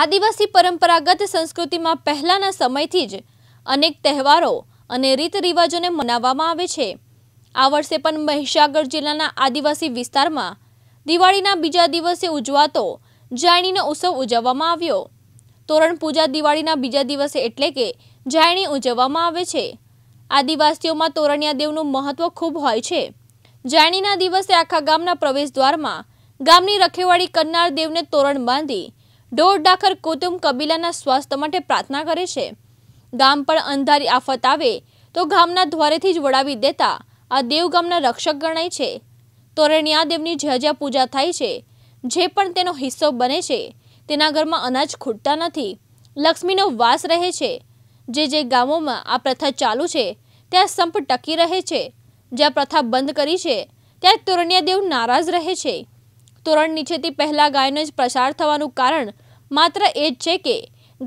આદિવાસી પરંપરાગત સંસ્કૃતિમાં પહેલાંના સમયથી જ અનેક તહેવારો અને રીત રિવાજોને મનાવવામાં આવે છે આ વર્ષે પણ મહિસાગર જિલ્લાના આદિવાસી વિસ્તારમાં દિવાળીના બીજા દિવસે ઉજવાતો જાયણીનો ઉત્સવ ઉજવવામાં આવ્યો તોરણ પૂજા દિવાળીના બીજા દિવસે એટલે કે જાયણી ઉજવવામાં આવે છે આદિવાસીઓમાં તોરણિયા દેવનું મહત્વ ખૂબ હોય છે જાયણીના દિવસે આખા ગામના પ્રવેશદ્વારમાં ગામની રખેવાળી કરનાર દેવને તોરણ બાંધી ઢોર ડાખર કુટુંબ કબીલાના સ્વાસ્થ્ય માટે પ્રાર્થના કરે છે ગામ પર અંધારી આફત આવે તો ગામના દ્વારેથી જ વળાવી દેતા આ દેવ ગામના રક્ષક ગણાય છે તોરણિયા દેવની જ્યાં જ્યાં પૂજા થાય છે જે પણ તેનો હિસ્સો બને છે તેના ઘરમાં અનાજ ખૂટતા નથી લક્ષ્મીનો વાસ રહે છે જે જે ગામોમાં આ પ્રથા ચાલુ છે ત્યાં સંપ ટકી રહે છે જ્યાં પ્રથા બંધ કરી છે ત્યાં તોરણિયા દેવ નારાજ રહે છે તોરણ નીચેથી પહેલાં ગાયનો જ પ્રસાર થવાનું કારણ માત્ર એ જ છે કે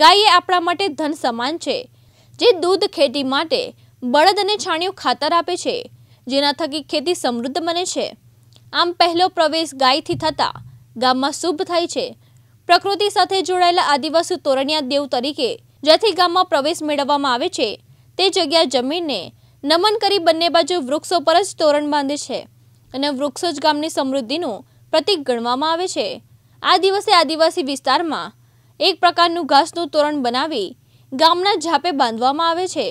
ગાય એ આપણા માટે ધન સમાન છે જે દૂધ ખેતી માટે બળદ અને છાણિયું ખાતર આપે છે જેના થકી ખેતી સમૃદ્ધ બને છે આમ પહેલો પ્રવેશ ગાયથી થતાં ગામમાં શુભ થાય છે પ્રકૃતિ સાથે જોડાયેલા આદિવાસી તોરણિયા દેવ તરીકે જેથી ગામમાં પ્રવેશ મેળવવામાં આવે છે તે જગ્યા જમીનને નમન કરી બંને બાજુ વૃક્ષો પર જ તોરણ બાંધે છે અને વૃક્ષો જ ગામની સમૃદ્ધિનું પ્રતીક ગણવામાં આવે છે આ દિવસે આદિવાસી વિસ્તારમાં એક પ્રકારનું ઘાસનું તોરણ બનાવી ગામના ઝાપે બાંધવામાં આવે છે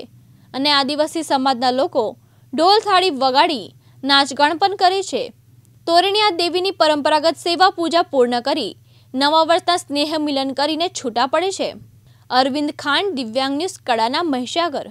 અને આદિવાસી સમાજના લોકો ઢોલ થાળી વગાડી નાચગાણ પણ કરે છે તોરણિયા દેવીની પરંપરાગત સેવા પૂજા પૂર્ણ કરી નવા વર્ષના સ્નેહ મિલન કરીને છૂટા પડે છે અરવિંદ ખાન દિવ્યાંગ ન્યૂઝ કડાના મહિષાગર